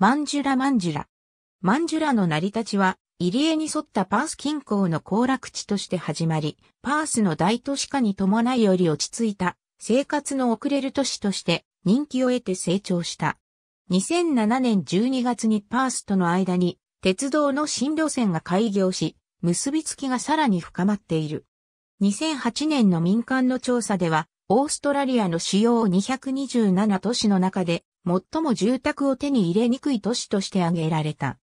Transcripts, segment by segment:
マンジュラマンジュラ。マンジュラの成り立ちは、入江に沿ったパース近郊の行楽地として始まり、パースの大都市化に伴いより落ち着いた、生活の遅れる都市として人気を得て成長した。2007年12月にパースとの間に鉄道の新路線が開業し、結びつきがさらに深まっている。2008年の民間の調査では、オーストラリアの主要227都市の中で最も住宅を手に入れにくい都市として挙げられた。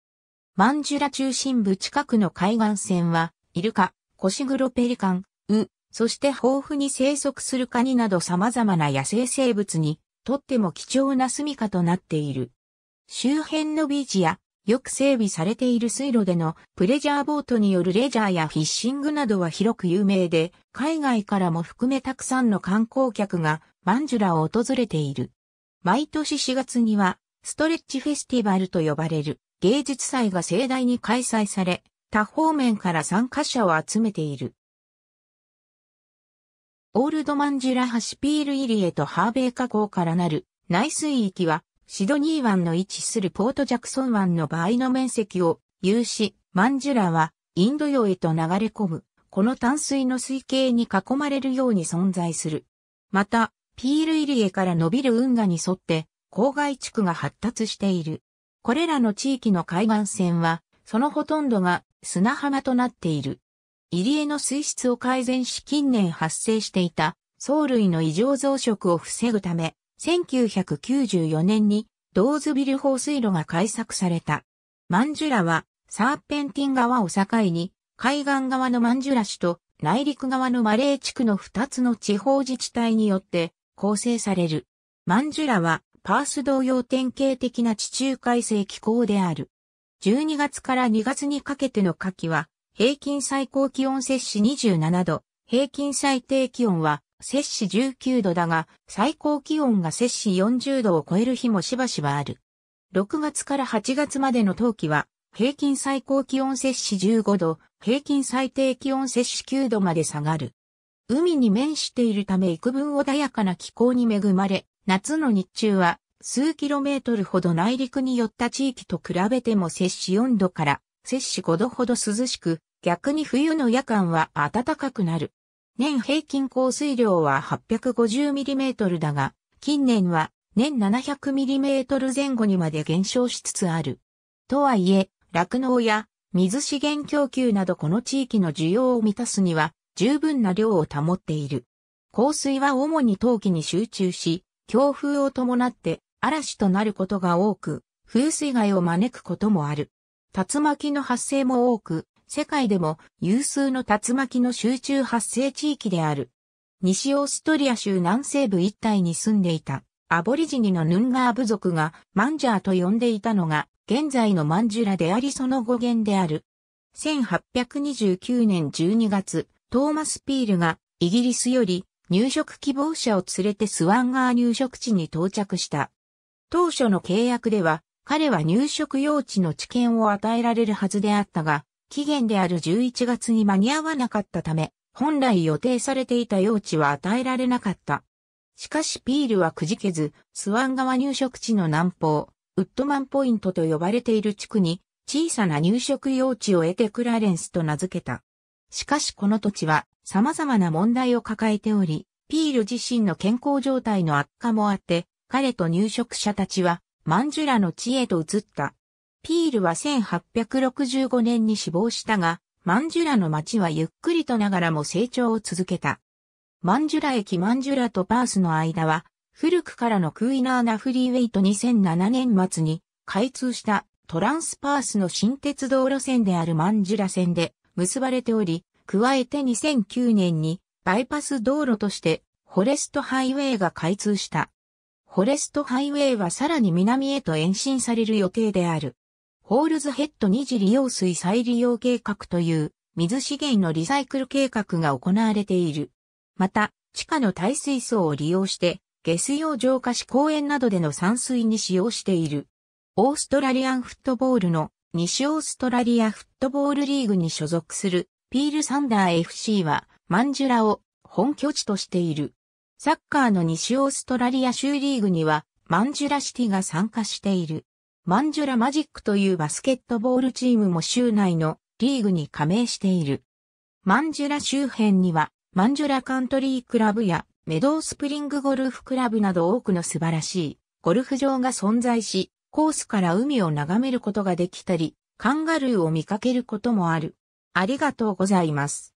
マンジュラ中心部近くの海岸線は、イルカ、コシグロペリカン、ウ、そして豊富に生息するカニなど様々な野生生物にとっても貴重な住処となっている。周辺のビーチやよく整備されている水路でのプレジャーボートによるレジャーやフィッシングなどは広く有名で、海外からも含めたくさんの観光客がマンジュラを訪れている。毎年4月には、ストレッチフェスティバルと呼ばれる芸術祭が盛大に開催され、多方面から参加者を集めている。オールドマンジュラシピール入りへとハーベイ河口からなる内水域は、シドニー湾の位置するポートジャクソン湾の場合の面積を有し、マンジュラはインド洋へと流れ込む、この淡水の水系に囲まれるように存在する。また、ピール入江から伸びる運河に沿って、郊外地区が発達している。これらの地域の海岸線は、そのほとんどが砂浜となっている。入江の水質を改善し近年発生していた藻類の異常増殖を防ぐため、1994年にドーズビル放水路が開削された。マンジュラはサーペンティン川を境に海岸側のマンジュラ市と内陸側のマレー地区の2つの地方自治体によって構成される。マンジュラはパース同様典型的な地中海性気候である。12月から2月にかけての夏季は平均最高気温摂氏27度、平均最低気温は摂氏19度だが、最高気温が摂氏40度を超える日もしばしばある。6月から8月までの冬季は、平均最高気温摂氏15度、平均最低気温摂氏9度まで下がる。海に面しているため幾分穏やかな気候に恵まれ、夏の日中は数キロメートルほど内陸に寄った地域と比べても摂氏4度から摂氏5度ほど涼しく、逆に冬の夜間は暖かくなる。年平均降水量は8 5 0トルだが、近年は年7 0 0トル前後にまで減少しつつある。とはいえ、酪農や水資源供給などこの地域の需要を満たすには十分な量を保っている。降水は主に冬季に集中し、強風を伴って嵐となることが多く、風水害を招くこともある。竜巻の発生も多く、世界でも有数の竜巻の集中発生地域である。西オーストリア州南西部一帯に住んでいたアボリジニのヌンガー部族がマンジャーと呼んでいたのが現在のマンジュラでありその語源である。1829年12月、トーマス・ピールがイギリスより入植希望者を連れてスワンガー入植地に到着した。当初の契約では彼は入植用地の知見を与えられるはずであったが、期限である11月に間に合わなかったため、本来予定されていた用地は与えられなかった。しかしピールはくじけず、スワン川入植地の南方、ウッドマンポイントと呼ばれている地区に、小さな入植用地を得てクラレンスと名付けた。しかしこの土地は様々な問題を抱えており、ピール自身の健康状態の悪化もあって、彼と入植者たちはマンジュラの地へと移った。ピールは1865年に死亡したが、マンジュラの町はゆっくりとながらも成長を続けた。マンジュラ駅マンジュラとパースの間は、古くからのクイナーナフリーウェイト2007年末に開通したトランスパースの新鉄道路線であるマンジュラ線で結ばれており、加えて2009年にバイパス道路としてフォレストハイウェイが開通した。フォレストハイウェイはさらに南へと延伸される予定である。ホールズヘッド二次利用水再利用計画という水資源のリサイクル計画が行われている。また、地下の耐水槽を利用して下水用浄化し公園などでの散水に使用している。オーストラリアンフットボールの西オーストラリアフットボールリーグに所属するピールサンダー FC はマンジュラを本拠地としている。サッカーの西オーストラリア州リーグにはマンジュラシティが参加している。マンジュラマジックというバスケットボールチームも州内のリーグに加盟している。マンジュラ周辺にはマンジュラカントリークラブやメドースプリングゴルフクラブなど多くの素晴らしいゴルフ場が存在し、コースから海を眺めることができたり、カンガルーを見かけることもある。ありがとうございます。